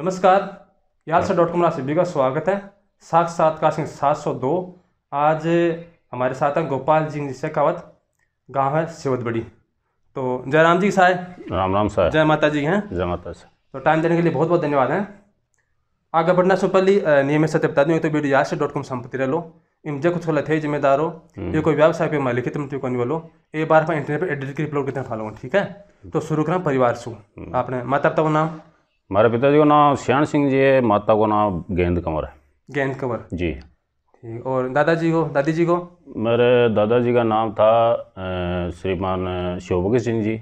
नमस्कार यालसा dot com सभी का स्वागत है साक्षात का सिंह सात सौ दो आज हमारे साथ हैं गोपाल जी शेखावत गांव है बड़ी तो जयराम जी साय राम राम साहे जय माता जी हैं जय माता जी तो टाइम देने के लिए बहुत बहुत धन्यवाद हैं आगे बढ़ना से पहले नियमित सत्य बता दूँ तो वीडियो याद से डॉट कॉम संपत्ति रह लो इन जो कुछ गलत जिम्मेदार हो हम्म। ये कोई व्यवसाय पे मालिक है तुम तो नहीं बोलो एक बार मैं इंटरनेट पर एडिट की करते हैं फॉलो ठीक है हम्म। तो शुरू करें परिवार से हम्म। आपने माता पिता का नाम मेरे पिताजी का नाम श्याण सिंह जी है माता का नाम गेंद कंवर है गेंद कंवर जी ठीक और दादाजी को दादी जी को मेरे दादाजी का नाम था श्रीमान शोभगी सिंह जी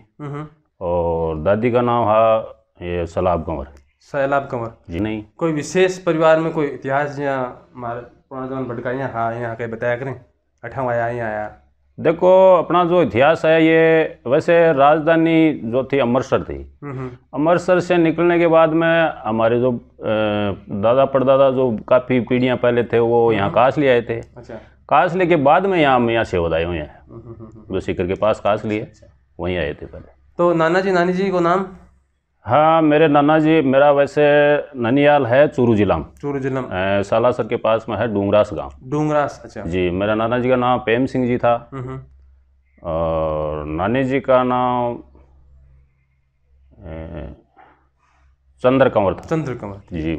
और दादी का नाम है ये सलाब कंवर सैलाब कंवर जी नहीं कोई विशेष परिवार में कोई इतिहास या हमारे पुराना जमान भटकाइयाँ हाँ यहाँ कहीं बताया करें अठा आया यहाँ आया देखो अपना जो इतिहास है ये वैसे राजधानी जो थी अमृतसर थी अमृतसर से निकलने के बाद में हमारे जो दादा परदादा जो काफ़ी पीढ़ियाँ पहले थे वो यहाँ कासली आए थे अच्छा। कासली के बाद में यहाँ हम यहाँ सेवद आए हुए हैं जो सीकर के पास कासली है अच्छा। वहीं आए थे पहले तो नाना जी नानी जी को नाम हाँ मेरे नाना जी मेरा वैसे ननियाल है चूरू जिला में चूरू जिला में सालासर के पास में है डूंगरास गांव डूंगरास अच्छा जी मेरा नाना जी का नाम प्रेम सिंह जी था हम्म, हम्म। और नानी जी का नाम चंद्र कंवर था चंद्र कंवर जी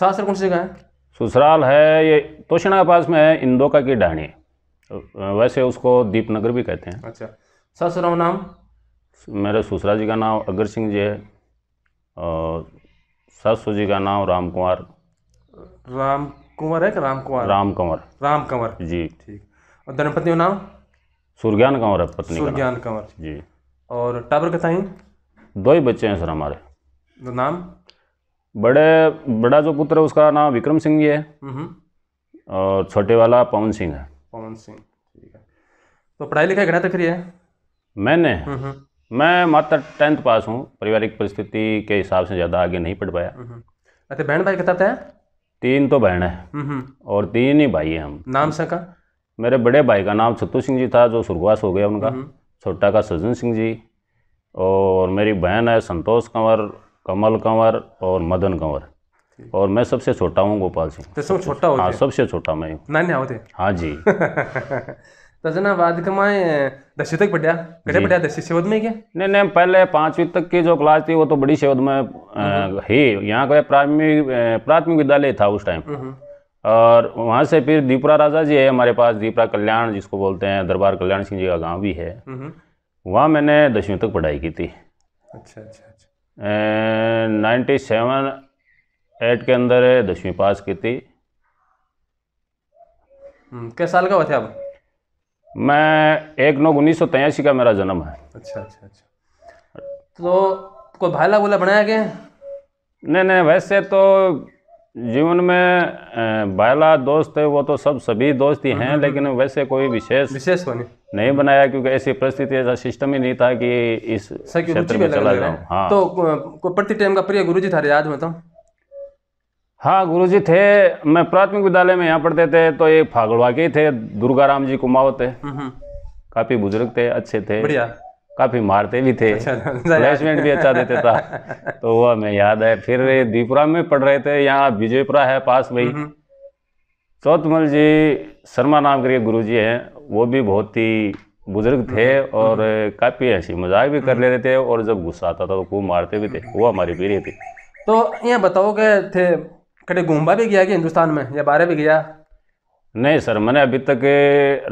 सालासर कौन सी जगह है ससुराल है ये तोशना के पास में है इंदोका की डाणी वैसे उसको दीपनगर भी कहते हैं अच्छा सासुर नाम मेरे ससुराल जी का नाम अगर सिंह जी है और सासू जी का नाम राम कुमार राम कुंवर है राम कुमार राम कंवर राम कंवर जी ठीक और धनपति का नाम सुरज्ञान कंवर है पत्नी सुरज्ञान कंवर जी और टावर कितना दो ही बच्चे हैं सर हमारे नाम बड़े बड़ा जो पुत्र है उसका नाम विक्रम सिंह जी है हम्म। और छोटे वाला पवन सिंह है पवन सिंह ठीक है तो पढ़ाई लिखाई घना तक रही है मैंने हम्म, हम्म। मैं मात्र टेंथ पास हूँ पारिवारिक परिस्थिति के हिसाब से ज़्यादा आगे नहीं पढ़ पाया हम्म। अच्छा बहन भाई कहता है तीन तो बहन है हम्म। और तीन ही भाई हैं हम नाम सका मेरे बड़े भाई का नाम छत्तू सिंह जी था जो स्वर्गवास हो गया उनका हम्म। छोटा का सज्जन सिंह जी और मेरी बहन है संतोष कंवर कमल कंवर और मदन कंवर और मैं सबसे छोटा हूँ गोपाल सिंह तो छोटा हाँ सबसे छोटा मैं हूँ हाँ जी रचना कमाए दसवीं तक पढ़िया कैसे पढ़िया दसवीं सेवद में क्या नहीं नहीं पहले पाँचवीं तक की जो क्लास थी वो तो बड़ी सेवद में ही हम्म। यहाँ का प्राथमिक प्राथमिक विद्यालय था उस टाइम हम्म। और वहाँ से फिर दीपरा राजा जी है हमारे पास दीपरा कल्याण जिसको बोलते हैं दरबार कल्याण सिंह जी का गाँव भी है हम्म। वहाँ मैंने दसवीं तक पढ़ाई की थी अच्छा अच्छा अच्छा नाइन्टी सेवन एट के अंदर दसवीं पास की थी कै साल का हुआ थे आप मैं एक नौ उन्नीस सौ तेयासी का मेरा जन्म है अच्छा अच्छा अच्छा तो कोई भाला भूला बनाया गया नहीं नहीं वैसे तो जीवन में भाला दोस्त है वो तो सब सभी दोस्त ही हैं हम्म, हम्म, लेकिन हम्म। वैसे कोई विशेष विशेष नहीं बनाया क्योंकि ऐसी परिस्थिति ऐसा सिस्टम ही नहीं था कि इस क्षेत्र में चला जाऊँ हाँ तो प्रति टाइम का प्रिय गुरुजी था याद में तो हाँ गुरु जी थे मैं प्राथमिक विद्यालय में यहाँ पढ़ते थे तो ये फागड़वा के थे दुर्गा राम जी कुमावत थे काफी बुजुर्ग थे अच्छे थे बढ़िया काफी मारते भी थे अच्छा, भी अच्छा देते था तो वो हमें याद है फिर दीपुरा में पढ़ रहे थे यहाँ विजयपुरा है पास भाई चौथमल जी शर्मा नाम करके गुरु जी हैं वो भी बहुत ही बुजुर्ग थे और काफ़ी हंसी मजाक भी कर लेते थे और जब गुस्सा आता था तो खूब मारते भी थे वो हमारी पीढ़ी थी तो ये बताओ कि थे कभी घूमबा भी गया कि हिंदुस्तान में या बारह भी गया नहीं सर मैंने अभी तक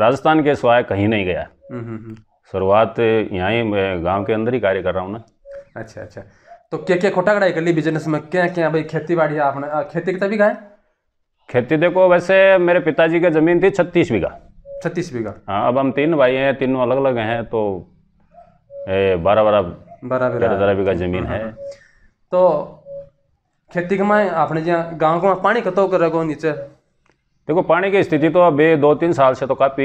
राजस्थान के सिवाय कहीं नहीं गया हम्म, हम्म, हम्म। शुरुआत यहाँ ही गाँव के अंदर ही कार्य कर रहा हूँ ना अच्छा अच्छा तो क्या क्या खोटा कड़ाई कर ली बिजनेस में क्या क्या भाई खेती बाड़ी आपने खेती कितना बीघा है खेती देखो वैसे मेरे पिताजी की जमीन थी छत्तीस बीघा छत्तीस बीघा हाँ अब हम तीन भाई हैं तीनों अलग अलग हैं तो बारह बारह बारह बारह बीघा जमीन है तो खेती के माए आपने जहाँ गाँव को पानी कतो कर रखो नीचे देखो पानी की स्थिति तो अभी दो तीन साल से तो काफ़ी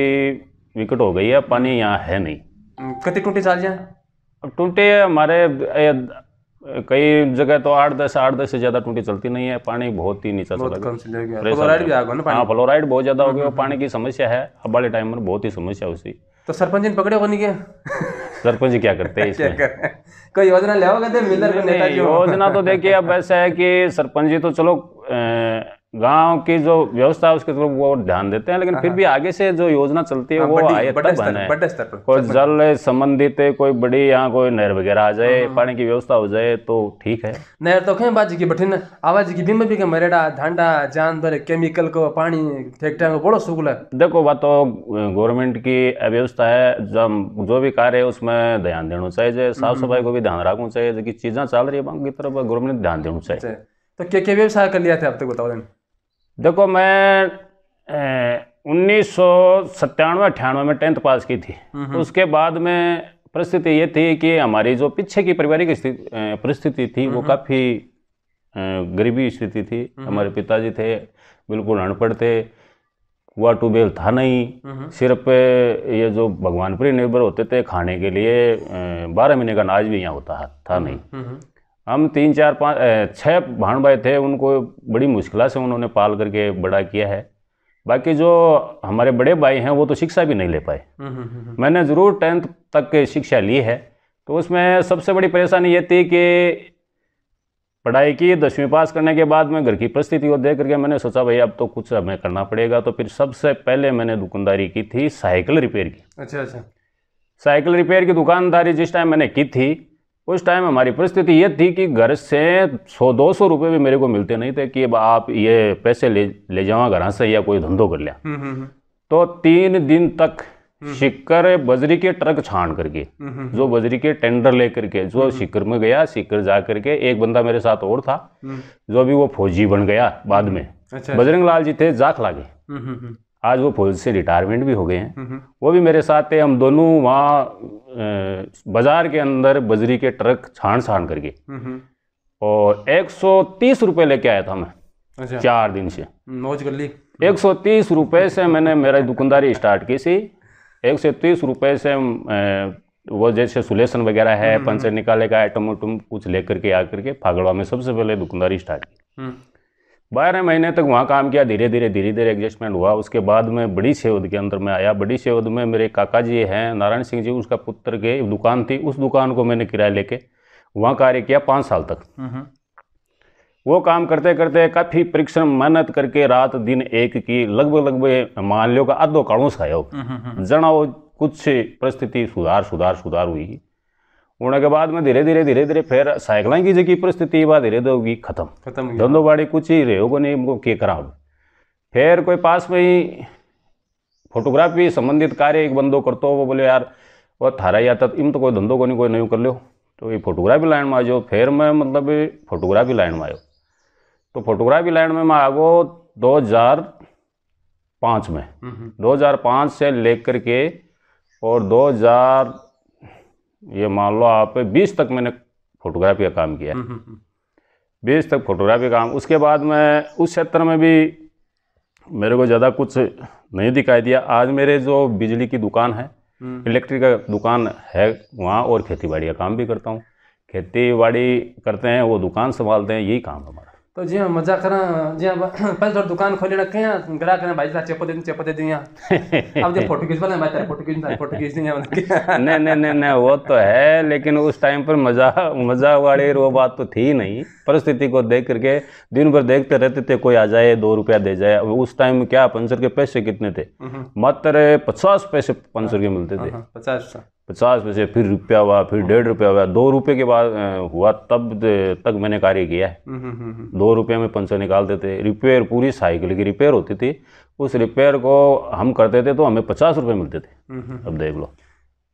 विकट हो गई है पानी यहाँ है नहीं हम्म, कति टूटी साल जहाँ अब टूटी हमारे कई जगह तो आठ दस आठ दस से ज्यादा टूटी चलती नहीं है पानी बहुत ही नीचा चला गया फ्लोराइड भी आ गया ना पानी हाँ, फ्लोराइड बहुत ज्यादा हो गया हम्म, हम्म, पानी की समस्या है अब वाले टाइम में बहुत ही समस्या उसी तो सरपंच સરપંચને પકડ્યો કોની કે सरपंच क्या करते हैं कोई योजना ले तो योजना तो देखिए अब ऐसा है कि सरपंच जी तो चलो गांव की जो व्यवस्था है उसके तरफ वो ध्यान देते हैं लेकिन फिर हाँ, भी हाँ। आगे से जो योजना चलती है हाँ, वो आए तब बने और जल संबंधित कोई बड़ी यहाँ कोई नहर वगैरह आ जाए पानी की व्यवस्था हो जाए तो ठीक है नहर तो खेबा बाजी की बठिन आवाज की बीमा भी मरेड़ा झांडा जानवर केमिकल को पानी फैक्ट्रिया को बड़ो सुगल है देखो बात तो गवर्नमेंट की व्यवस्था है जो भी कार्य है उसमें ध्यान देना चाहिए हम्म, साफ हम्म, सफाई हम्म। को भी ध्यान रखना चाहिए जो चीजें चल रही है तरफ गवर्नमेंट ध्यान देना चाहिए अच्छा, तो क्या क्या व्यवसाय कर लिया था अब तक बताओ देखो मैं उन्नीस सौ सत्तानवे अठानवे में टेंथ पास की थी उसके बाद में परिस्थिति ये थी कि हमारी जो पीछे की पारिवारिक परिस्थिति थी वो काफ़ी गरीबी स्थिति थी हमारे पिताजी थे बिल्कुल अनपढ़ थे वह ट्यूबवेल था नहीं सिर्फ ये जो भगवान पर निर्भर होते थे खाने के लिए बारह महीने का अनाज भी यहाँ होता था नहीं हम तीन चार पाँच छः भाण भाई थे उनको बड़ी मुश्किल से उन्होंने पाल करके बड़ा किया है बाकी जो हमारे बड़े भाई हैं वो तो शिक्षा भी नहीं ले पाए हम्म, हम्म, हम्म, मैंने ज़रूर टेंथ तक शिक्षा ली है तो उसमें सबसे बड़ी परेशानी ये थी कि पढ़ाई की दसवीं पास करने के बाद मैं घर की परिस्थिति को देख करके मैंने सोचा भाई अब तो कुछ हमें करना पड़ेगा तो फिर सबसे पहले मैंने दुकानदारी की थी साइकिल रिपेयर की अच्छा अच्छा साइकिल रिपेयर की दुकानदारी जिस टाइम मैंने की थी उस टाइम हमारी परिस्थिति ये थी कि घर से सौ दो सौ रुपये भी मेरे को मिलते नहीं थे कि अब आप ये पैसे ले ले जावा घर से या कोई धंधो कर लिया हम्म, हम्म, हम्म। तो तीन दिन तक शिकर बजरी के ट्रक छान करके जो बजरी के टेंडर लेकर के जो शिकर में गया शिकर जा करके एक बंदा मेरे साथ और था जो भी वो फौजी बन गया बाद में अच्छा, बजरंग अच्छा। लाल जी थे जाख लागे आज वो फौज से रिटायरमेंट भी हो गए हैं हम्म, हम्म। वो भी मेरे साथ थे हम दोनों वहाँ बाज़ार के अंदर बजरी के ट्रक छान छान करके हम्म, और 130 रुपए लेके आया था मैं अच्छा। चार दिन से मौज कर ली 130 रुपए से मैंने मेरा दुकानदारी स्टार्ट की थी एक सौ तीस रुपये से वो जैसे सुलेशन वगैरह है पंचर निकाले का आइटम उटम कुछ लेकर के आ करके फागड़वा में सबसे पहले दुकानदारी स्टार्ट की बारह महीने तक वहाँ काम किया धीरे धीरे धीरे धीरे एडजस्टमेंट हुआ उसके बाद में बड़ी सेवद के अंदर में आया बड़ी सेवद में मेरे काका जी हैं नारायण सिंह जी उसका पुत्र के दुकान थी उस दुकान को मैंने किराया लेके वहाँ कार्य किया पाँच साल तक हम्म। वो काम करते करते काफ़ी परिश्रम मेहनत करके रात दिन एक की लगभग लगभग मान लियो का आधो से सायो जना कुछ परिस्थिति सुधार सुधार सुधार हुई होने के बाद में धीरे धीरे धीरे धीरे फिर साइकिल की जगह परिस्थिति वह धीरे धीरे होगी खत्म खत्म धंधो बाड़ी कुछ ही रहे होगा नहीं हमको के कराओ फिर कोई पास में ही फोटोग्राफी संबंधित कार्य एक बंदो हो वो बोले यार वो थारा ही आता इम तो कोई धंधो को नहीं कोई नहीं कर लो तो ये फोटोग्राफी लाइन में आ जाओ फिर मैं मतलब फोटोग्राफी लाइन में आयो तो फोटोग्राफी लाइन में मैं आगो दो हज़ार पाँच में हम्म, हम्म। दो हज़ार पाँच से लेकर के और दो हज़ार ये मान लो आप बीस तक मैंने फोटोग्राफी का काम किया हम्म, हम्म, हम्म। बीस तक फोटोग्राफी का काम उसके बाद मैं उस क्षेत्र में भी मेरे को ज़्यादा कुछ नहीं दिखाई दिया आज मेरे जो बिजली की दुकान है इलेक्ट्रिक का दुकान है वहाँ और खेती बाड़ी का काम भी करता हूँ खेती बाड़ी करते हैं वो दुकान संभालते हैं यही काम हमारा तो जी हाँ मजा कर जी हाँ पहले थोड़ा दुकान खोली रखे हैं ग्राहक ने भाई चेपो दे दी चेपो दे दी अब जो फोटो खींच पाते भाई तेरे फोटो खींच फोटो खींच देंगे नहीं नहीं नहीं वो तो है लेकिन उस टाइम पर मजा मजा वाली वो बात तो थी नहीं परिस्थिति को देख करके दिन भर देखते रहते थे कोई आ जाए दो रुपया दे जाए उस टाइम क्या पंचर के पैसे कितने थे हम्म। मात्र पचास पैसे पंचर के मिलते थे हाँ, हाँ, पचास पचास पैसे फिर रुपया हुआ फिर डेढ़ रुपया हुआ दो रुपये के बाद हुआ तब तक मैंने कार्य किया है हम्म, हम्म, दो रुपये में पंचर निकालते थे रिपेयर पूरी साइकिल की रिपेयर होती थी उस रिपेयर को हम करते थे तो हमें पचास रुपये मिलते थे अब देख लो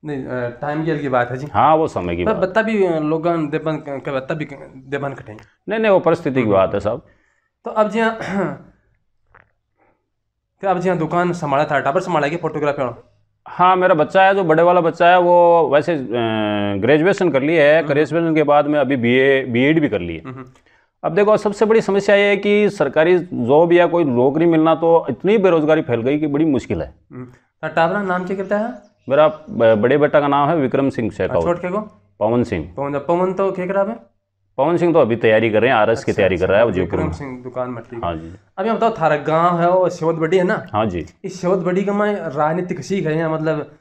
नहीं टाइम की बात है जी हाँ वो समय की बात तभी लोग तभी देवन कटे नहीं नहीं वो परिस्थिति की हाँ। बात है सब तो अब जी तो अब जी दुकान संभाला था टापर संभाला गया फोटोग्राफी हाँ मेरा बच्चा है जो बड़े वाला बच्चा है वो वैसे ग्रेजुएशन कर ली है ग्रेजुएशन हम्म। के बाद में अभी बीए बीएड भी कर ली है हम्म। अब देखो सबसे बड़ी समस्या ये है कि सरकारी जॉब या कोई नौकरी मिलना तो इतनी बेरोजगारी फैल गई कि बड़ी मुश्किल है हम्म। तो टावरा नाम क्या कहता है मेरा बड़े बेटा का नाम है विक्रम सिंह शेखावत अच्छा, पवन सिंह पवन पवन तो खेकरा है पवन सिंह तो अभी तैयारी कर रहे हैं आर एस की अच्छा, तैयारी कर रहा है अच्छा, विक्रम सिंह दुकान मट्टी हाँ जी अभी बताओ थारा गांव है और शेवत बड़ी है ना हाँ जी इस शेवत बड़ी का मैं राजनीतिक सीख है मतलब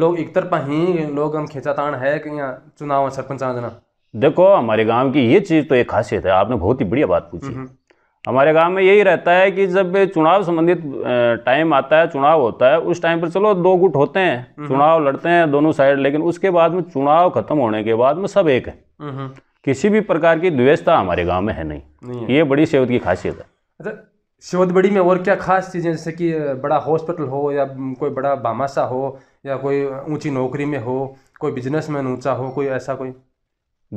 लोग एक तरफा ही लोग हम खेचातान है कि यहाँ चुनाव सरपंच देखो हमारे गांव की ये चीज़ तो एक खासियत है आपने बहुत ही बढ़िया बात पूछी हम्म, हम्म। हमारे गांव में यही रहता है कि जब चुनाव संबंधित टाइम आता है चुनाव होता है उस टाइम पर चलो दो गुट होते हैं हम्म। चुनाव लड़ते हैं दोनों साइड लेकिन उसके बाद में चुनाव खत्म होने के बाद में सब एक है हम्म। किसी भी प्रकार की द्वेषता हमारे गांव में है नहीं, नहीं ये बड़ी सेवत की खासियत है अच्छा बड़ी में और क्या खास चीज़ें जैसे कि बड़ा हॉस्पिटल हो या कोई बड़ा बामाशा हो या कोई ऊंची नौकरी में हो कोई बिजनेसमैन ऊंचा हो कोई ऐसा कोई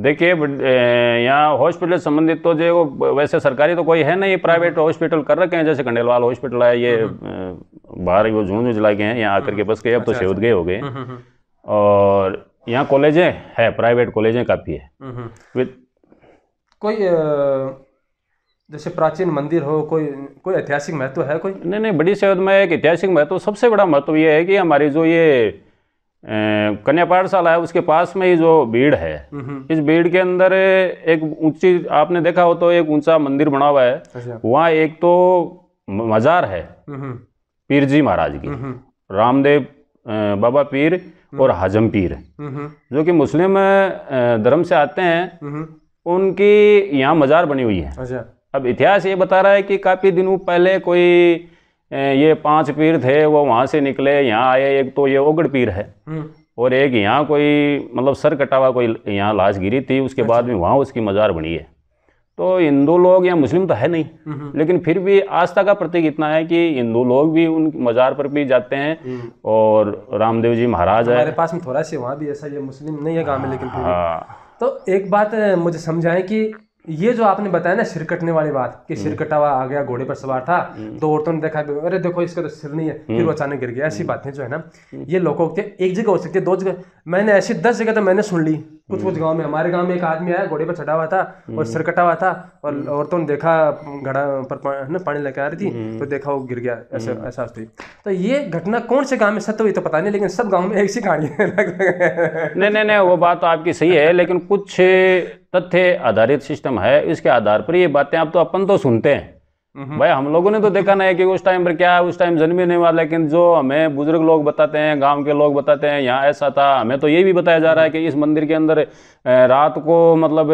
देखिए यहाँ हॉस्पिटल संबंधित तो जो वैसे सरकारी तो कोई है नहीं प्राइवेट हॉस्पिटल हम्म। कर रखे हैं जैसे कंडेलवाल हॉस्पिटल है ये हम्म। बाहर वो झुंझुन जिला के हैं यहाँ आकर के हम्म। बस गए अब तो शेवद अच्छा, गए अच्छा। हो गए और यहाँ कॉलेजें है प्राइवेट कॉलेजें काफ़ी है विद कोई जैसे प्राचीन मंदिर हो कोई कोई ऐतिहासिक महत्व है कोई नहीं नहीं बड़ी शहद में एक ऐतिहासिक महत्व सबसे बड़ा महत्व ये है कि हमारी जो ये कन्या पाठशाला है उसके पास में ही जो भीड़ है हम्म। इस भीड़ के अंदर एक ऊंची आपने देखा हो तो एक ऊंचा मंदिर बना हुआ है अच्छा। वहाँ एक तो मजार है हम्म। पीर जी महाराज की हम्म। रामदेव बाबा पीर और हजम पीर जो कि मुस्लिम धर्म से आते हैं उनकी यहाँ मजार बनी हुई है अच्छा। अब इतिहास ये बता रहा है कि काफ़ी दिनों पहले कोई ये पांच पीर थे वो वहाँ से निकले यहाँ आए एक तो ये ओगड़ पीर है हम्म। और एक यहाँ कोई मतलब सर कटा हुआ कोई यहाँ लाश गिरी थी उसके अच्छा। बाद में वहाँ उसकी मज़ार बनी है तो हिंदू लोग या मुस्लिम तो है नहीं, नहीं। हम्म। लेकिन फिर भी आस्था का प्रतीक इतना है कि हिंदू लोग भी उन मज़ार पर भी जाते हैं हम्म। और रामदेव जी महाराज है हमारे पास में थोड़ा सा वहाँ भी ऐसा ये मुस्लिम नहीं है गाँव में लेकिन हाँ तो एक बात मुझे समझाएं कि ये जो आपने बताया ना सिर कटने वाली बात कि सिर हम्म। कटा हुआ आ गया घोड़े पर सवार था हम्म। तो औरतों ने देखा अरे देखो इसका तो सिर नहीं है फिर वो हम्म। अचानक गिर गया ऐसी बातें जो है ना ये लोगों के एक जगह हो सकती है दो जगह मैंने ऐसी दस जगह तो मैंने सुन ली कुछ कुछ हम्म। गांव में हमारे गांव में एक आदमी आया घोड़े पर चढ़ा हुआ था और हम्म। सिर कटा हुआ था और हम्म। औरतों ने देखा घड़ा पर ना पानी लेके आ रही थी तो देखा वो गिर गया ऐसा एहसास तो ये घटना कौन से गाँव में सत्य हुई तो पता नहीं लेकिन सब गाँव में एक सी कहानी है नहीं नहीं नहीं वो बात तो आपकी सही है लेकिन कुछ तथ्य आधारित सिस्टम है इसके आधार पर ये बातें आप तो अपन तो सुनते हैं हम्म। भाई हम लोगों ने तो देखा नहीं कि उस टाइम पर क्या है उस टाइम जन्मे नहीं हुआ लेकिन जो हमें बुजुर्ग लोग बताते हैं गांव के लोग बताते हैं यहाँ ऐसा था हमें तो ये भी बताया जा रहा है कि इस मंदिर के अंदर रात को मतलब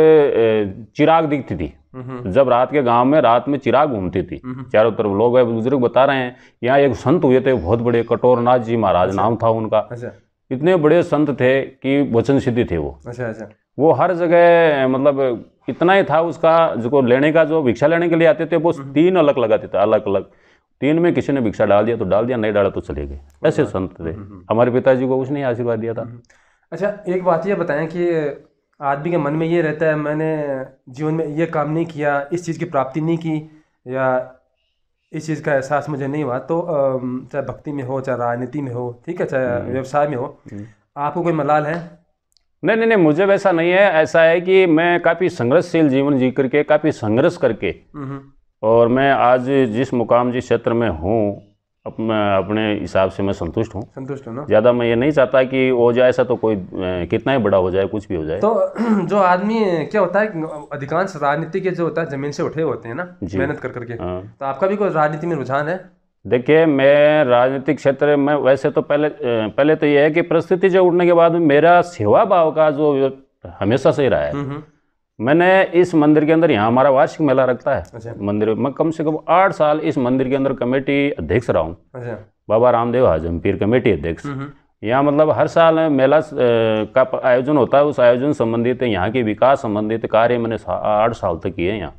चिराग दिखती थी हम्म। जब रात के गांव में रात में चिराग घूमती थी हम्म। चारों तरफ लोग बुजुर्ग बता रहे हैं यहाँ एक संत हुए थे बहुत बड़े कटोरनाथ जी महाराज अच्छा। नाम था उनका अच्छा। इतने बड़े संत थे कि वचन सिद्धि थे वो अच्छा अच्छा वो हर जगह मतलब इतना ही था उसका जो लेने का जो भिक्षा लेने के लिए आते थे वो हम्म। तीन अलग लगाते थे अलग अलग तीन में किसी ने भिक्षा डाल दिया तो डाल दिया नहीं डाला तो चले गए ऐसे संत थे हम्म, हम्म। हमारे पिताजी को उसने आशीर्वाद दिया था अच्छा एक बात ये बताएं कि आदमी के मन में ये रहता है मैंने जीवन में ये काम नहीं किया इस चीज़ की प्राप्ति नहीं की या इस चीज़ का एहसास मुझे नहीं हुआ तो चाहे भक्ति में हो चाहे राजनीति में हो ठीक है चाहे व्यवसाय में हो आपको कोई मलाल है नहीं नहीं नहीं मुझे वैसा नहीं है ऐसा है कि मैं काफ़ी संघर्षशील जीवन जी करके काफ़ी संघर्ष करके हम्म। और मैं आज जिस मुकाम जिस क्षेत्र में हूँ अपने अपने हिसाब से मैं संतुष्ट हूँ संतुष्ट हूँ ज़्यादा मैं ये नहीं चाहता कि हो जाए ऐसा तो कोई कितना ही बड़ा हो जाए कुछ भी हो जाए तो जो आदमी क्या होता है अधिकांश राजनीति के जो होता है जमीन से उठे होते हैं ना मेहनत कर करके हाँ। तो आपका भी कोई राजनीति में रुझान है देखिए मैं राजनीतिक क्षेत्र में वैसे तो पहले पहले तो यह है कि परिस्थिति जो उठने के बाद मेरा सेवा भाव का जो हमेशा से ही रहा है हम्म, हम्म। मैंने इस मंदिर के अंदर यहाँ हमारा वार्षिक मेला रखता है अच्छा। मंदिर मैं कम से कम आठ साल इस मंदिर के अंदर कमेटी अध्यक्ष रहा हूँ अच्छा। बाबा रामदेव हाजम पीर कमेटी अध्यक्ष हम्म, यहाँ मतलब हर साल मेला का आयोजन होता है उस आयोजन संबंधित यहाँ के विकास संबंधित कार्य मैंने आठ साल तक किए यहाँ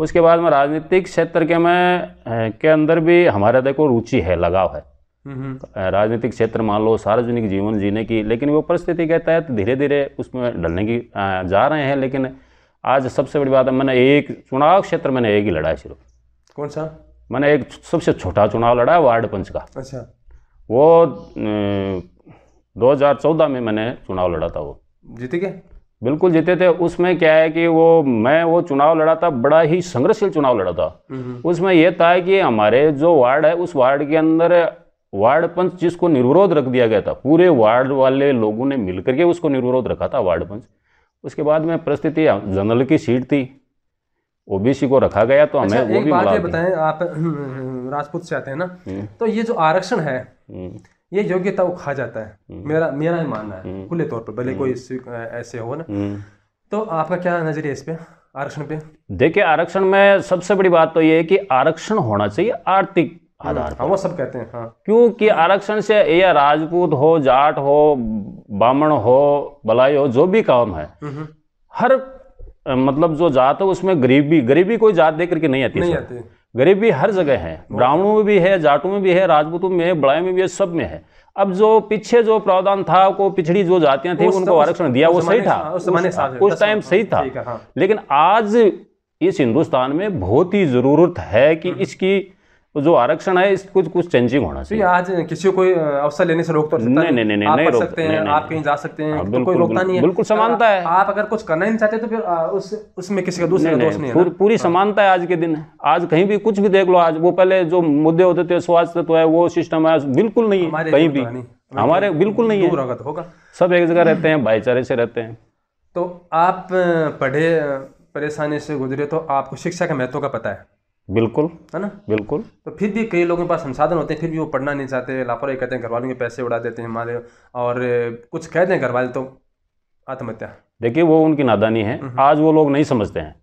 उसके बाद में राजनीतिक क्षेत्र के में के अंदर भी हमारे देखो रुचि है लगाव है राजनीतिक क्षेत्र मान लो सार्वजनिक जीवन जीने की लेकिन वो परिस्थिति के तहत धीरे धीरे उसमें ढलने की जा रहे हैं लेकिन आज सबसे बड़ी बात है मैंने एक चुनाव क्षेत्र मैंने एक ही लड़ा है सिर्फ कौन सा मैंने एक सबसे छोटा चुनाव लड़ा है वार्ड पंच का अच्छा वो 2014 में मैंने चुनाव लड़ा था वो जीत गए बिल्कुल जीते थे उसमें क्या है कि वो मैं वो चुनाव लड़ा था बड़ा ही संघर्षशील चुनाव लड़ा था उसमें यह था कि हमारे जो वार्ड है उस वार्ड के अंदर वार्ड पंच जिसको निर्विरोध रख दिया गया था पूरे वार्ड वाले लोगों ने मिलकर के उसको निर्विरोध रखा था वार्ड पंच उसके बाद में परिस्थिति जनरल की सीट थी ओबीसी को रखा गया तो हमें अच्छा, वो भी बात बताएं आप हम्म, राजपूत से आते हैं ना हम्म। तो ये जो आरक्षण है हम्म। ये योग्यता वो खा जाता है हम्म। मेरा मेरा ही मानना है हम्म। खुले तौर पर भले हम्म। कोई ऐसे हो ना तो आपका क्या नजरिया इस पे आरक्षण पे देखिए आरक्षण में सबसे बड़ी बात तो ये है कि आरक्षण होना चाहिए आर्थिक आधार पर हाँ, वो सब कहते हैं हाँ। क्योंकि आरक्षण से या राजपूत हो जाट हो ब्राह्मण हो बलाई हो जो भी काम है हर मतलब जो जात है उसमें गरीबी गरीबी कोई जात देकर के नहीं आती नहीं आती गरीब भी हर जगह है ब्राह्मणों में भी है जाटों में भी है राजपूतों में है बड़ाई में भी है सब में है अब जो पीछे जो प्रावधान था को पिछड़ी जो जातियां थी उनको आरक्षण दिया वो सही था उस टाइम सही था लेकिन आज इस हिंदुस्तान में बहुत ही ज़रूरत है कि हम्म। इसकी तो जो आरक्षण है इसको कुछ कुछ चेंजिंग होना तो चाहिए आज किसी को अवसर लेने से रोक तो नहीं नहीं नहीं नहीं, नहीं, रोक सकते हैं आप कहीं जा सकते हैं हाँ, तो कोई रोकता नहीं है बिल्कुल तो समानता है आप अगर कुछ करना ही नहीं चाहते तो फिर उस उसमें किसी का दूसरे दोष नहीं पूरी हाँ। समानता है आज के दिन आज कहीं भी कुछ भी देख लो आज वो पहले जो मुद्दे होते थे स्वास्थ्य तो है वो सिस्टम है बिल्कुल नहीं है कहीं भी हमारे बिल्कुल नहीं है होगा सब एक जगह रहते हैं भाईचारे से रहते हैं तो आप पढ़े परेशानी से गुजरे तो आपको शिक्षा के महत्व का पता है बिल्कुल है ना बिल्कुल तो फिर भी कई लोगों के पास संसाधन होते हैं फिर भी वो पढ़ना नहीं चाहते लापरवाही कहते हैं घर वालों के पैसे उड़ा देते हैं हमारे और कुछ कहते हैं घर वाले तो आत्महत्या देखिए वो उनकी नादानी है हम्म। आज वो लोग नहीं समझते हैं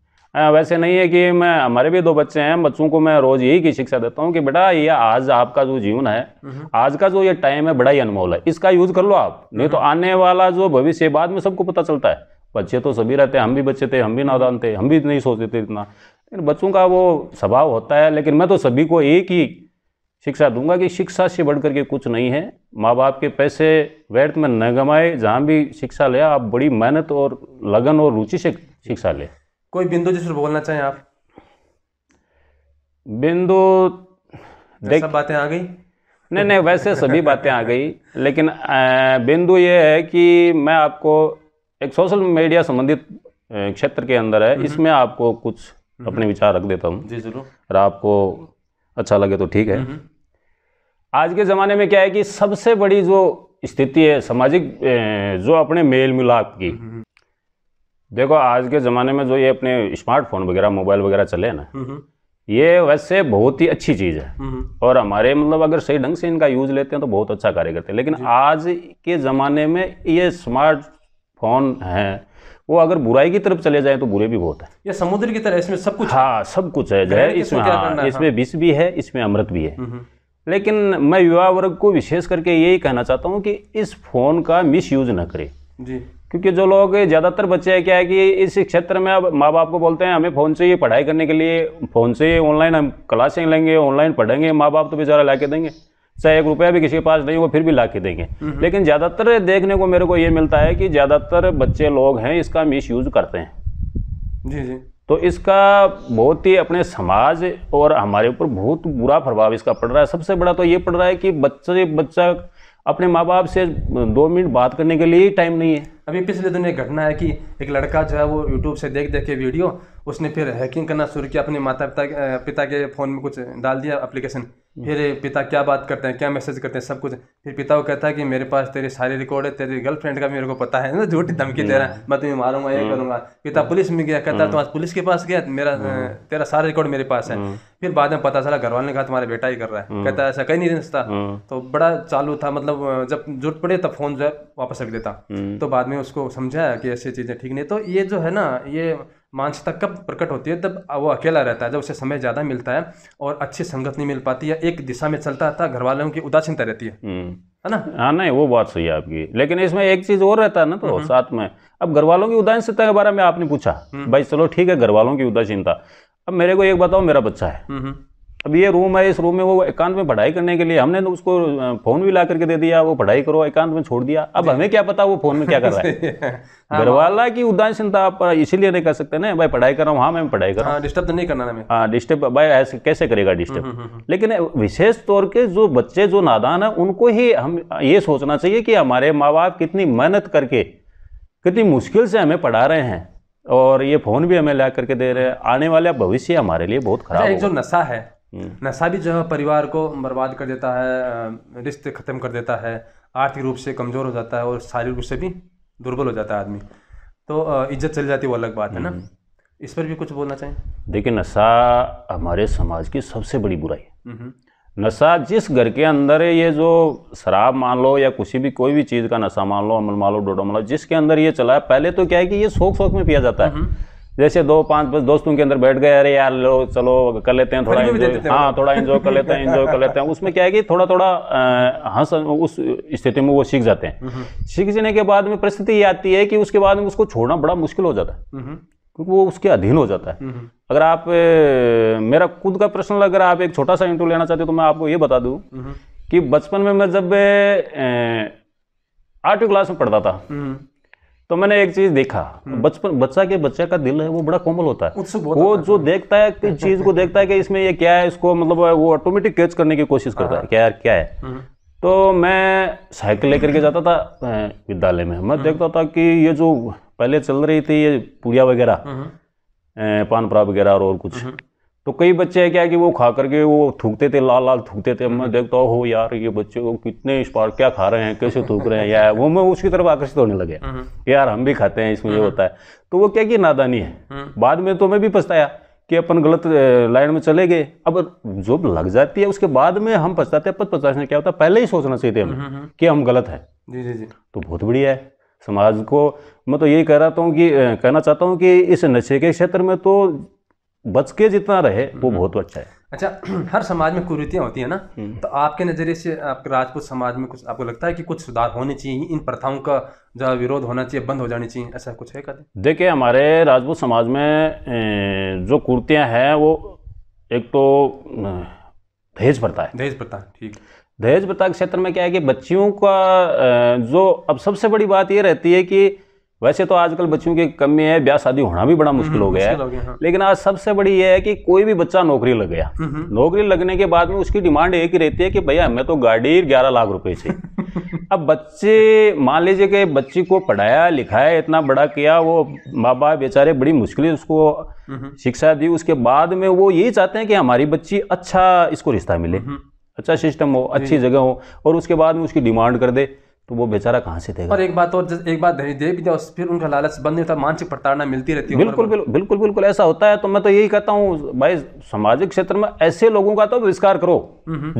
वैसे नहीं है कि मैं हमारे भी दो बच्चे हैं बच्चों को मैं रोज यही की शिक्षा देता हूँ कि बेटा ये आज आपका जो जीवन है हम्म। आज का जो ये टाइम है बड़ा ही अनमोल है इसका यूज कर लो आप नहीं तो हम्म। आने वाला जो भविष्य बाद में सबको पता चलता है बच्चे तो सभी रहते हैं हम भी बच्चे थे हम भी नादान थे हम भी नहीं सोचते थे इतना लेकिन बच्चों का वो स्वभाव होता है लेकिन मैं तो सभी को एक ही शिक्षा दूंगा कि शिक्षा से बढ़कर के कुछ नहीं है माँ बाप के पैसे व्यर्थ में न गमाए जहाँ भी शिक्षा ले आप बड़ी मेहनत और लगन और रुचि से शिक्षा ले कोई बिंदु जिस बोलना चाहें आप बिंदु देख सब बातें आ गई नहीं नहीं वैसे सभी बातें आ गई लेकिन बिंदु ये है कि मैं आपको एक सोशल मीडिया संबंधित क्षेत्र के अंदर है हम्म। इसमें आपको कुछ हम्म। अपने विचार रख देता हूँ जी जरूर और आपको अच्छा लगे तो ठीक है हम्म, हम्म। आज के ज़माने में क्या है कि सबसे बड़ी जो स्थिति है सामाजिक जो अपने मेल मिलाप की देखो आज के ज़माने में जो ये अपने स्मार्टफोन वगैरह मोबाइल वगैरह चले ना ये वैसे बहुत ही अच्छी चीज़ है और हमारे मतलब अगर सही ढंग से इनका यूज लेते हैं तो बहुत अच्छा कार्य करते हैं लेकिन आज के ज़माने में ये स्मार्टफोन हैं वो अगर बुराई की तरफ चले जाए तो बुरे भी बहुत है ये समुद्र की तरह इसमें सब कुछ हाँ सब कुछ है जो हाँ, है इसमें हाँ, इसमें विष भी है इसमें अमृत भी है हम्म। लेकिन मैं युवा वर्ग को विशेष करके यही कहना चाहता हूँ कि इस फ़ोन का मिस यूज ना करे जी क्योंकि जो लोग ज़्यादातर बच्चे क्या है कि इस क्षेत्र में अब माँ बाप को बोलते हैं हमें फ़ोन से ही पढ़ाई करने के लिए फ़ोन से ही ऑनलाइन हम क्लासें लेंगे ऑनलाइन पढ़ेंगे माँ बाप तो बेचारा ला के देंगे चाहे एक रुपया भी किसी के पास नहीं वो फिर भी ला के देंगे हम्म, हम्म। लेकिन ज़्यादातर देखने को मेरे को ये मिलता है कि ज़्यादातर बच्चे लोग हैं इसका मिस यूज़ करते हैं जी जी तो इसका बहुत ही अपने समाज और हमारे ऊपर बहुत बुरा प्रभाव इसका पड़ रहा है सबसे बड़ा तो ये पड़ रहा है कि बच्चे बच्चा अपने माँ बाप से दो मिनट बात करने के लिए ही टाइम नहीं है अभी पिछले दिन एक घटना है कि एक लड़का जो है वो यूट्यूब से देख देख के वीडियो उसने फिर हैकिंग करना शुरू किया अपने माता पिता पिता के फ़ोन में कुछ डाल दिया अप्लीकेशन हम्म। फिर पिता क्या बात करते हैं क्या मैसेज करते हैं सब कुछ फिर पिता को कहता है कि मेरे पास तेरे सारे रिकॉर्ड है तेरी गर्लफ्रेंड का भी मेरे को पता है ना झूठी धमकी दे रहा है हम्म। मैं तुम्हें मारूंगा ये हम्म। करूंगा पिता पुलिस में गया कहता है तुम आज पुलिस के पास गया मेरा तेरा सारा रिकॉर्ड मेरे पास है फिर बाद में पता चला घर ने कहा तुम्हारा बेटा ही कर रहा है कहता है ऐसा कहीं नहीं रिश्ता तो बड़ा चालू था मतलब जब जरूरत पड़े तब फोन जो है वापस रख देता तो बाद में उसको समझाया कि ऐसी चीजें ठीक नहीं तो ये जो है ना ये मानसिकता कब प्रकट होती है तब वो अकेला रहता है जब उसे समय ज़्यादा मिलता है और अच्छी संगत नहीं मिल पाती है एक दिशा में चलता रहता है घर वालों की उदासीनता रहती है हम्म। है ना हाँ नहीं वो बात सही है आपकी लेकिन इसमें एक चीज़ और रहता है ना तो हम्म। साथ में अब घर वालों की उदासीनता के बारे में आपने पूछा हम्म। भाई चलो ठीक है घर वालों की उदासीनता अब मेरे को एक बताओ मेरा बच्चा है अब ये रूम है इस रूम में वो एकांत में पढ़ाई करने के लिए हमने उसको फ़ोन भी ला करके दे दिया वो पढ़ाई करो एकांत में छोड़ दिया अब हमें क्या पता वो फ़ोन में क्या कर रहा है हाँ, हाँ। घरवाला की उदासीनता आप इसीलिए नहीं कर सकते ना भाई पढ़ाई कर रहा हूँ हाँ मैं पढ़ाई कर रहा हूँ डिस्टर्ब हाँ, तो नहीं करना हमें हाँ डिस्टर्ब भाई ऐसे कैसे करेगा डिस्टर्ब हम्म, हम्म, हम्म। लेकिन विशेष तौर के जो बच्चे जो नादान है उनको ही हम ये सोचना चाहिए कि हमारे माँ बाप कितनी मेहनत करके कितनी मुश्किल से हमें पढ़ा रहे हैं और ये फ़ोन भी हमें ला करके दे रहे हैं आने वाला भविष्य हमारे लिए बहुत अच्छा, खराब है जो नशा है हम्म। नशा भी जो है परिवार को बर्बाद कर देता है रिश्ते ख़त्म कर देता है आर्थिक रूप से कमज़ोर हो जाता है और शारीरिक रूप से भी दुर्बल हो जाता है आदमी तो इज्जत चली जाती है वो अलग बात है ना हम्म। इस पर भी कुछ बोलना चाहिए देखिए नशा हमारे समाज की सबसे बड़ी बुराई है हम्म। नशा जिस घर के अंदर है ये जो शराब मान लो या कुछ भी कोई भी चीज़ का नशा मान लो अमल मान लो डोडो मान लो जिसके अंदर ये चला है पहले तो क्या है कि ये शोक शोक में पिया जाता है जैसे दो पांच बस दोस्तों के अंदर बैठ गए अरे यार लो चलो कर लेते हैं थोड़ा एंजॉय हाँ थोड़ा एंजॉय कर लेते हैं एंजॉय कर लेते हैं उसमें क्या है कि थोड़ा थोड़ा हंस उस स्थिति में वो सीख जाते हैं हम्म, हम्म। सीखने के बाद में परिस्थिति ये आती है कि उसके बाद में उसको छोड़ना बड़ा मुश्किल हो जाता है हम्म, क्योंकि वो उसके अधीन हो जाता है अगर आप मेरा खुद का पर्सनल अगर आप एक छोटा सा इंटरव्यू लेना चाहते हो तो मैं आपको ये बता दूँ कि बचपन में मैं जब आठवीं क्लास में पढ़ता था तो मैंने एक चीज देखा हम्म। बचपन बच्चा के बच्चे का दिल है वो बड़ा कोमल होता है वो जो देखता है किस चीज को देखता है कि इसमें ये क्या है इसको मतलब वो ऑटोमेटिक कैच करने की कोशिश करता है हाँ। क्या यार क्या है हम्म। तो मैं साइकिल लेकर के जाता था विद्यालय में मैं हम्म। देखता था कि ये जो पहले चल रही थी ये पुड़िया वगैरह पान परा वगैरह और कुछ तो कई बच्चे हैं क्या कि वो खा करके वो थूकते थे लाल लाल थूकते थे मैं देखता हो यार ये बच्चे वो कितने इस बार क्या खा रहे हैं कैसे थूक रहे हैं यार वो मैं उसकी तरफ आकर्षित होने लगे हम्म। यार हम भी खाते हैं इसमें ये हम्म। होता है तो वो क्या कि नादानी है हम्म। बाद में तो मैं भी पछताया कि अपन गलत लाइन में चले गए अब जो लग जाती है उसके बाद में हम पछताते हैं पद पचास में क्या होता है पहले ही सोचना चाहिए हमें कि हम गलत हैं जी जी जी तो बहुत बढ़िया है समाज को मैं तो यही कह रहा था कि कहना चाहता हूँ कि इस नशे के क्षेत्र में तो बच के जितना रहे वो हम्म। बहुत अच्छा है अच्छा हर समाज में कुरीतियाँ होती है ना हम्म। तो आपके नज़रिए से आपके राजपूत समाज में कुछ आपको लगता है कि कुछ सुधार होने चाहिए इन प्रथाओं का जो विरोध होना चाहिए बंद हो जानी चाहिए ऐसा कुछ है कहते देखिए हमारे राजपूत समाज में जो कुर्तियाँ हैं वो एक तो दहेज प्रथा है दहेज प्रथा ठीक दहेज प्रथा के क्षेत्र में क्या है कि बच्चियों का जो अब सबसे बड़ी बात ये रहती है कि वैसे तो आजकल बच्चों की कमी है ब्याह शादी होना भी बड़ा मुश्किल हो हम्म, गया है हाँ। लेकिन आज सबसे बड़ी यह है कि कोई भी बच्चा नौकरी लग गया हम्म, हम्म। नौकरी लगने के बाद में उसकी डिमांड एक ही रहती है कि भैया हमें तो गाड़ी ग्यारह लाख रुपए से अब बच्चे मान लीजिए कि बच्ची को पढ़ाया लिखाया इतना बड़ा किया वो माँ बाप बेचारे बड़ी मुश्किल उसको शिक्षा दी उसके बाद में वो यही चाहते हैं कि हमारी बच्ची अच्छा इसको रिश्ता मिले अच्छा सिस्टम हो अच्छी जगह हो और उसके बाद में उसकी डिमांड कर दे तो वो बेचारा कहाँ से देगा और एक बात और एक बात धैर्य दे भी जाओ फिर उनका लालच बंद नहीं होता मानसिक प्रताड़ना मिलती रहती है बिल्कुल बिल्कुल बिल्कुल ऐसा होता है तो मैं तो यही कहता हूँ भाई सामाजिक क्षेत्र में ऐसे लोगों का तो बहिष्कार करो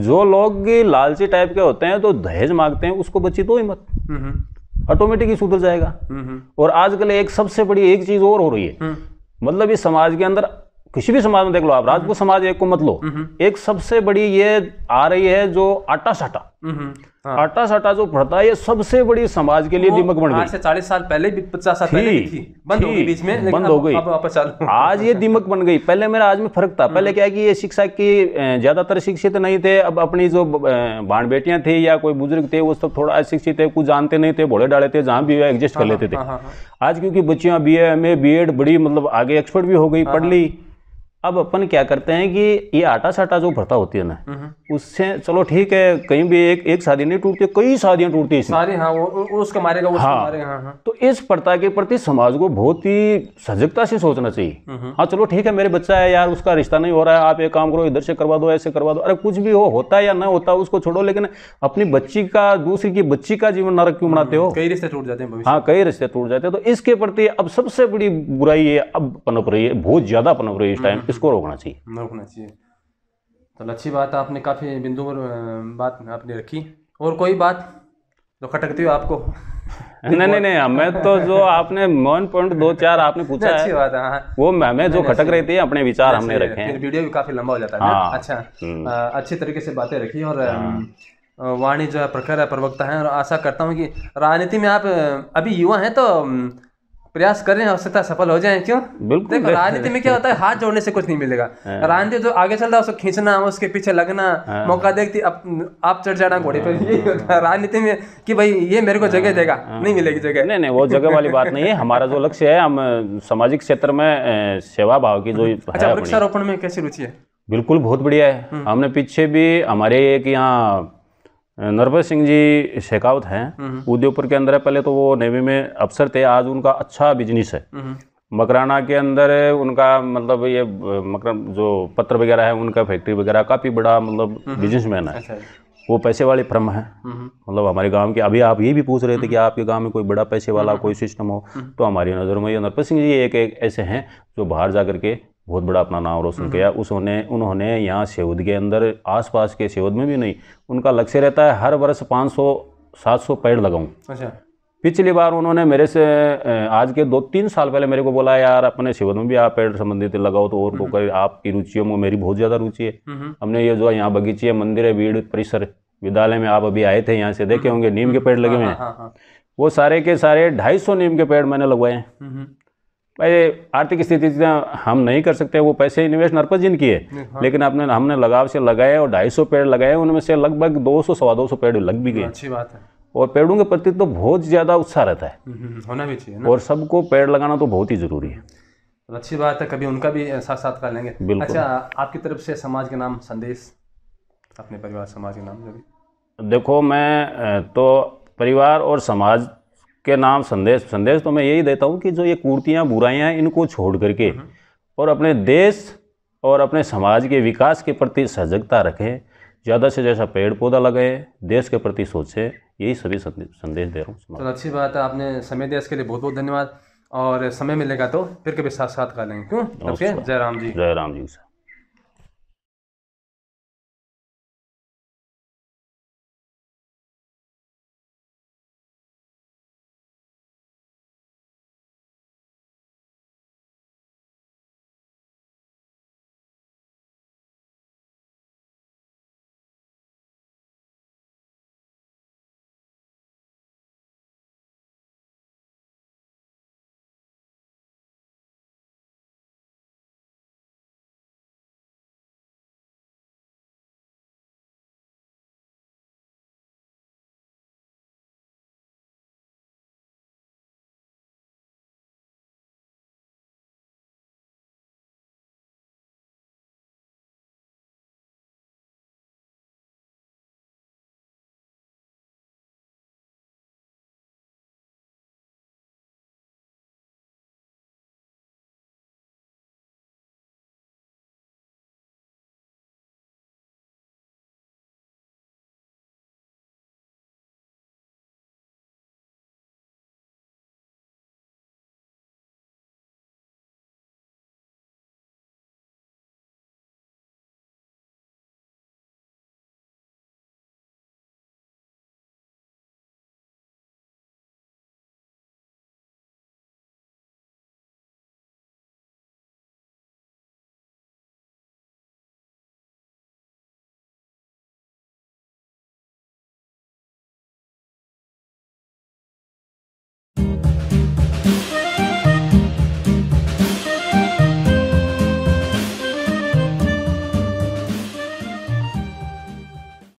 जो लोग लालची टाइप के होते हैं तो दहेज मांगते हैं उसको बच्ची दो ही मत ऑटोमेटिक ही सुधर जाएगा और आजकल एक सबसे बड़ी एक चीज और हो रही है हम्म। मतलब इस समाज के अंदर किसी भी समाज में देख लो आप राजपूत समाज एक को मत लो एक सबसे बड़ी ये आ रही है जो आटा साटा हम्म, हाँ। आटा साटा जो पड़ता है ये सबसे बड़ी समाज के लिए दीमक बन गई चालीस साल पहले भी पचास साल पहले थी बंद हो गई बीच में बंद हो गई अब आज ये दीमक बन गई पहले मेरा आज में फर्क था पहले हम्म। क्या है कि ये शिक्षा की ज्यादातर शिक्षित नहीं थे अब अपनी जो भाण बेटियां थे या कोई बुजुर्ग थे वो सब थोड़ा अशिक्षित थे कुछ जानते नहीं थे भोले डाले थे जहाँ भी एडजस्ट कर हाँ, लेते थे हाँ, आज क्योंकि बच्चियां B A M A B Ed बड़ी मतलब आगे एक्सपर्ट भी हो गई पढ़ ली अब अपन क्या करते हैं कि ये आटा साटा जो भरता होती है ना हम्म, हम्म। उससे चलो ठीक है कहीं भी एक एक शादी नहीं टूटती कई शादियां टूटती है सारी हाँ वो, वो उसका मारेगा उसका हाँ, मारेगा हाँ, हाँ। तो इस प्रथा के प्रति समाज को बहुत ही सजगता से सोचना चाहिए हम्म, हाँ चलो ठीक है मेरे बच्चा है यार उसका रिश्ता नहीं हो रहा है आप एक काम करो इधर से करवा दो ऐसे करवा दो अरे कुछ भी हो होता है या ना होता उसको छोड़ो लेकिन अपनी बच्ची का दूसरी की बच्ची का जीवन नरक क्यों बनाते हो कई रिश्ते टूट जाते हैं हाँ कई रिश्ते टूट जाते हैं तो इसके प्रति अब सबसे बड़ी बुराई है अब पनप रही है बहुत ज्यादा पनप रही है इस टाइम इसको रोकना चाहिए रोकना चाहिए तो अच्छी बात आपने काफ़ी बिंदु पर बात आपने रखी और कोई बात जो खटकती हो आपको नहीं नहीं नहीं हमें तो जो आपने वन पॉइंट दो चार आपने पूछा अच्छी है बात है हाँ। वो हमें जो खटक रही थी अपने विचार हमने रखे हैं वीडियो भी काफी लंबा हो जाता है हाँ। अच्छा आ, हम्म। अच्छी तरीके से बातें रखी और हाँ। वाणी जो है प्रखर है प्रवक्ता है और आशा करता हूँ कि राजनीति में आप अभी युवा हैं तो प्रयास कर रहे हैं आवश्यकता सफल हो जाए क्यों बिल्कुल देखो राजनीति में क्या होता है हाथ जोड़ने से कुछ नहीं मिलेगा हाँ। राजनीति जो तो आगे चल रहा है उसको खींचना उसके पीछे लगना हाँ। मौका देखती आप, चढ़ जाना घोड़े पर हाँ। राजनीति में कि भाई ये मेरे को जगह देगा नहीं मिलेगी जगह नहीं नहीं वो जगह वाली बात नहीं है हमारा जो लक्ष्य है हम सामाजिक क्षेत्र में सेवा भाव की जो अच्छा वृक्षारोपण में कैसी रुचि है बिल्कुल बहुत बढ़िया है हम्म। हमने पीछे भी हमारे एक यहाँ नरभ सिंह जी शेखावत हैं हम्म। उदयपुर के अंदर है पहले तो वो नेवी में अफसर थे आज उनका अच्छा बिजनेस है हम्म। मकराना के अंदर उनका मतलब ये मकर जो पत्र वगैरह है उनका फैक्ट्री वगैरह काफ़ी बड़ा मतलब बिजनेसमैन हम्म। है अच्छा। वो पैसे वाले फर्म है मतलब हमारे गांव के अभी आप ये भी पूछ रहे थे कि आपके गांव में कोई बड़ा पैसे वाला कोई सिस्टम हो तो हमारी नज़र में ये नरपत सिंह जी एक एक ऐसे हैं जो बाहर जा कर के बहुत बड़ा अपना नाम रोशन किया हम्म। उस उन्होंने उन्होंने यहाँ सेवद के अंदर आसपास के सेवद में भी नहीं उनका लक्ष्य रहता है हर वर्ष 500 700 पेड़ लगाऊं अच्छा पिछली बार उन्होंने मेरे से आज के दो तीन साल पहले मेरे को बोला यार अपने सेवद में भी आप पेड़ संबंधित लगाओ तो और को तो हम्म। कर आपकी रुचियों में मेरी बहुत ज़्यादा रुचि है हम्म। हमने ये जो यहाँ बगीचे मंदिर है भीड़ परिसर विद्यालय में आप अभी आए थे यहाँ से देखे होंगे नीम के पेड़ लगे हाँ, हुए हाँ, हैं हाँ, वो सारे के सारे ढाई सौ नीम के पेड़ मैंने लगवाए हैं भाई आर्थिक स्थिति हम नहीं कर सकते वो पैसे इन्वेस्ट नरपत जिन किए हाँ। लेकिन आपने हमने लगाव से लगाए और ढाई पेड़ लगाए उनमें से लगभग दो सौ सवा दो पेड़ लग भी गए अच्छी बात है और पेड़ों के प्रति तो बहुत ज़्यादा उत्साह रहता है हम्म, हम्म, होना भी चाहिए और सबको पेड़ लगाना तो बहुत ही ज़रूरी है अच्छी बात है कभी उनका भी साथ साथ कर लेंगे बिल्कुल अच्छा आपकी तरफ से समाज के नाम संदेश अपने परिवार समाज के नाम देखो मैं तो परिवार और समाज के नाम संदेश संदेश तो मैं यही देता हूँ कि जो ये कुर्तियाँ बुराइयाँ इनको छोड़ करके हम्म। और अपने देश और अपने समाज के विकास के प्रति सजगता रखें ज़्यादा से ज़्यादा पेड़ पौधा लगाएं देश के प्रति सोचें यही सभी संदेश दे रहा हूँ तो अच्छी बात है आपने समय दिया इसके लिए बहुत बहुत धन्यवाद और समय मिलेगा तो फिर कभी साथ साथ कर लेंगे क्यों जय राम जी जय राम जी सर